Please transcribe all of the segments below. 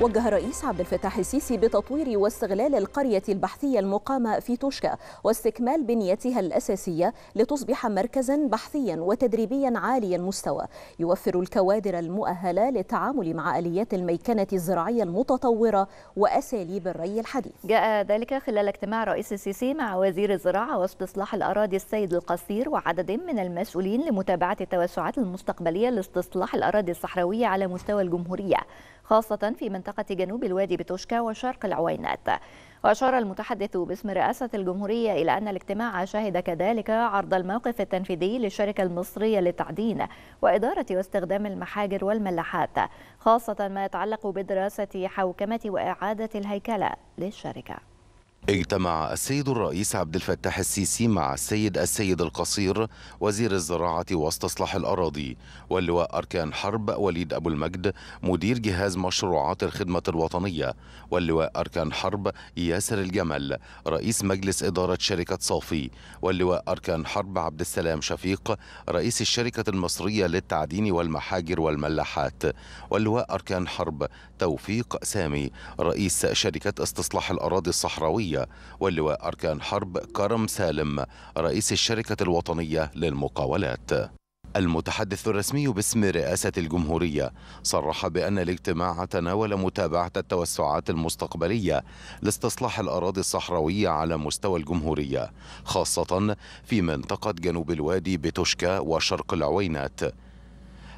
وجه الرئيس عبد الفتاح السيسي بتطوير واستغلال القرية البحثية المقامة في توشكا واستكمال بنيتها الأساسية لتصبح مركزا بحثيا وتدريبيا عالي المستوى يوفر الكوادر المؤهلة للتعامل مع آليات الميكنة الزراعية المتطورة وأساليب الري الحديث جاء ذلك خلال اجتماع رئيس السيسي مع وزير الزراعة واستصلاح الأراضي السيد القصير وعدد من المسؤولين لمتابعة التوسعات المستقبلية لاستصلاح الأراضي الصحراوية على مستوى الجمهورية خاصة في منطقة جنوب الوادي بتوشكا وشرق العوينات وأشار المتحدث باسم رئاسة الجمهورية إلى أن الاجتماع شهد كذلك عرض الموقف التنفيذي للشركة المصرية للتعدين وإدارة واستخدام المحاجر والملاحات خاصة ما يتعلق بدراسة حوكمة وإعادة الهيكلة للشركة اجتمع السيد الرئيس عبد الفتاح السيسي مع السيد السيد القصير وزير الزراعة واستصلاح الأراضي واللواء أركان حرب وليد أبو المجد مدير جهاز مشروعات الخدمة الوطنية واللواء أركان حرب ياسر الجمل رئيس مجلس إدارة شركة صافي واللواء أركان حرب عبد السلام شفيق رئيس الشركة المصرية للتعدين والمحاجر والملاحات واللواء أركان حرب توفيق سامي رئيس شركة استصلاح الأراضي الصحراوية السعودية واللواء أركان حرب كرم سالم رئيس الشركة الوطنية للمقاولات المتحدث الرسمي باسم رئاسة الجمهورية صرح بأن الاجتماع تناول متابعة التوسعات المستقبلية لاستصلاح الأراضي الصحراوية على مستوى الجمهورية خاصة في منطقة جنوب الوادي بتوشكا وشرق العوينات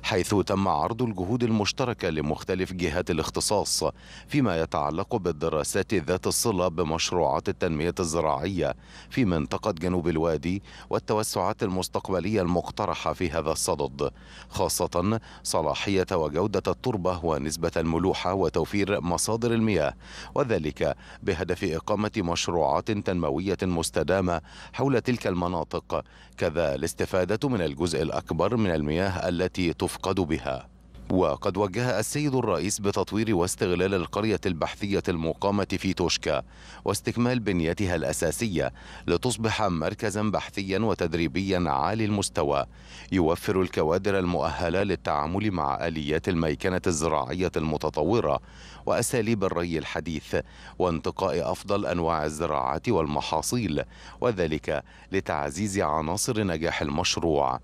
حيث تم عرض الجهود المشتركة لمختلف جهات الاختصاص فيما يتعلق بالدراسات ذات الصلة بمشروعات التنمية الزراعية في منطقة جنوب الوادي والتوسعات المستقبلية المقترحة في هذا الصدد خاصة صلاحية وجودة التربة ونسبة الملوحة وتوفير مصادر المياه وذلك بهدف إقامة مشروعات تنموية مستدامة حول تلك المناطق كذا الاستفادة من الجزء الأكبر من المياه التي تفضل يفقد بها وقد وجه السيد الرئيس بتطوير واستغلال القرية البحثية المقامة في توشكا واستكمال بنيتها الأساسية لتصبح مركزا بحثيا وتدريبيا عالي المستوى يوفر الكوادر المؤهلة للتعامل مع آليات الميكنة الزراعية المتطورة وأساليب الري الحديث وانتقاء أفضل أنواع الزراعات والمحاصيل وذلك لتعزيز عناصر نجاح المشروع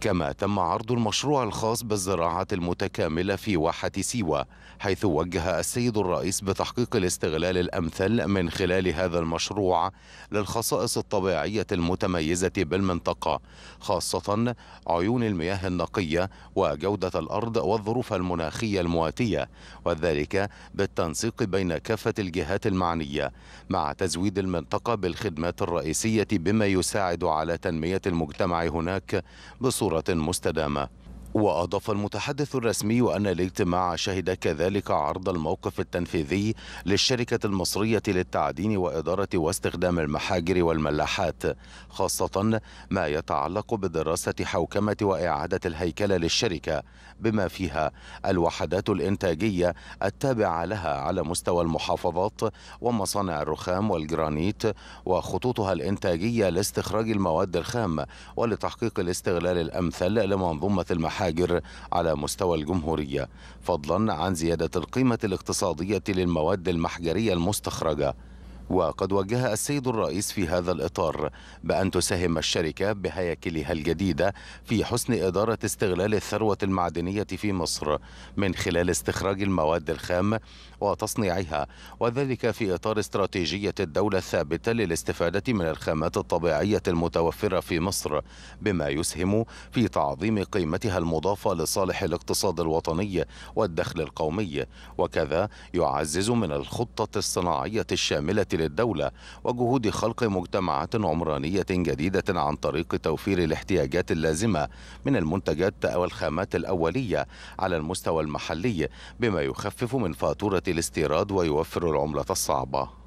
كما تم عرض المشروع الخاص بالزراعة المتكاملة في واحة سيوة حيث وجه السيد الرئيس بتحقيق الاستغلال الأمثل من خلال هذا المشروع للخصائص الطبيعية المتميزة بالمنطقة خاصة عيون المياه النقية وجودة الأرض والظروف المناخية المواتية وذلك بالتنسيق بين كافة الجهات المعنية مع تزويد المنطقة بالخدمات الرئيسية بما يساعد على تنمية المجتمع هناك بصورة بصوره مستدامة وأضاف المتحدث الرسمي أن الاجتماع شهد كذلك عرض الموقف التنفيذي للشركة المصرية للتعدين وإدارة واستخدام المحاجر والملاحات خاصة ما يتعلق بدراسة حوكمة وإعادة الهيكلة للشركة بما فيها الوحدات الإنتاجية التابعة لها على مستوى المحافظات ومصانع الرخام والجرانيت وخطوطها الإنتاجية لاستخراج المواد الخام ولتحقيق الاستغلال الأمثل لمنظومة المحاجر الحاجر على مستوى الجمهورية فضلا عن زيادة القيمة الاقتصادية للمواد المحجرية المستخرجة وقد وجه السيد الرئيس في هذا الإطار بأن تساهم الشركة بهياكلها الجديدة في حسن إدارة استغلال الثروة المعدنية في مصر من خلال استخراج المواد الخام وتصنيعها وذلك في إطار استراتيجية الدولة الثابتة للاستفادة من الخامات الطبيعية المتوفرة في مصر بما يسهم في تعظيم قيمتها المضافة لصالح الاقتصاد الوطني والدخل القومي وكذا يعزز من الخطة الصناعية الشاملة للدولة وجهود خلق مجتمعات عمرانية جديدة عن طريق توفير الاحتياجات اللازمة من المنتجات والخامات الأولية على المستوى المحلي بما يخفف من فاتورة الاستيراد ويوفر العملة الصعبة